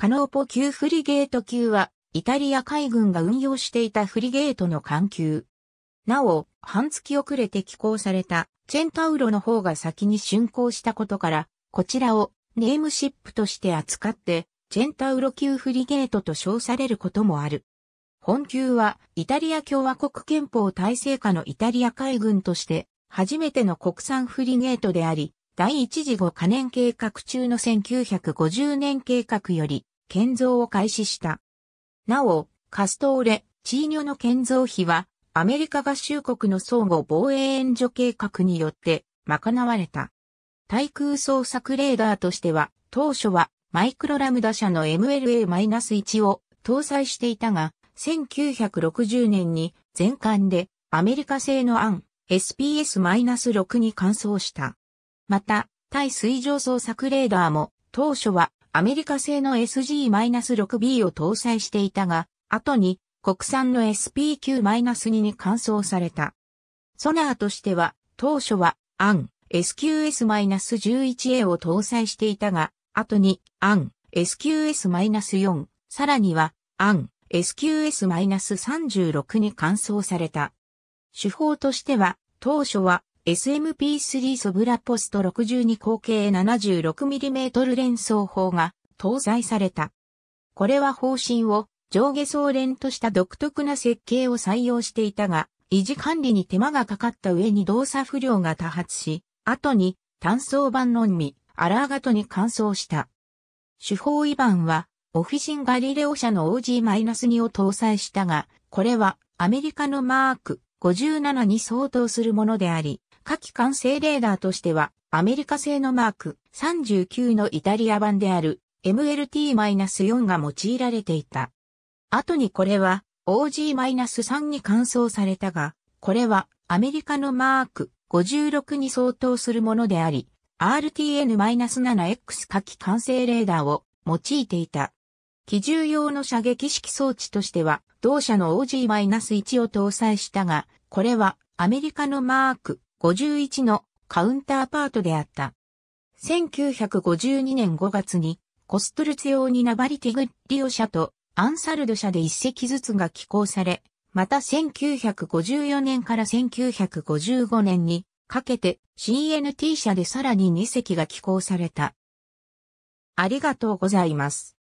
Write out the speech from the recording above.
カノーポ級フリゲート級は、イタリア海軍が運用していたフリゲートの艦級。なお、半月遅れて寄港された、チェンタウロの方が先に竣工したことから、こちらをネームシップとして扱って、チェンタウロ級フリゲートと称されることもある。本級は、イタリア共和国憲法体制下のイタリア海軍として、初めての国産フリゲートであり、第一次5可年計画中の1950年計画より、建造を開始した。なお、カストーレ、チーニョの建造費は、アメリカ合衆国の相互防衛援助計画によって賄われた。対空捜索レーダーとしては、当初はマイクロラムダ社の MLA-1 を搭載していたが、1960年に全艦でアメリカ製のアン SPS-6 に換装した。また、対水上捜索レーダーも当初はアメリカ製の SG-6B を搭載していたが、後に国産の s p q 2に換装された。ソナーとしては、当初は、アン SQS-11A を搭載していたが、後に、アン SQS-4、さらには、アン SQS-36 に換装された。手法としては、当初は、SMP3 ソブラポスト62口径 76mm 連装砲が搭載された。これは方針を上下総連とした独特な設計を採用していたが、維持管理に手間がかかった上に動作不良が多発し、後に単装版のみ、アラーガトに換装した。手法違反は、オフィシンガリレオ社の OG-2 を搭載したが、これはアメリカのマーク57に相当するものであり、下季完成レーダーとしては、アメリカ製のマーク39のイタリア版である MLT-4 が用いられていた。後にこれは OG-3 に換装されたが、これはアメリカのマーク56に相当するものであり、RTN-7X 火器完成レーダーを用いていた。機銃用の射撃式装置としては、同社の OG-1 を搭載したが、これはアメリカのマーク51のカウンターパートであった。1952年5月にコストルツ用にナバリティグリオ社とアンサルド社で一隻ずつが寄港され、また1954年から1955年にかけて CNT 社でさらに2隻が寄港された。ありがとうございます。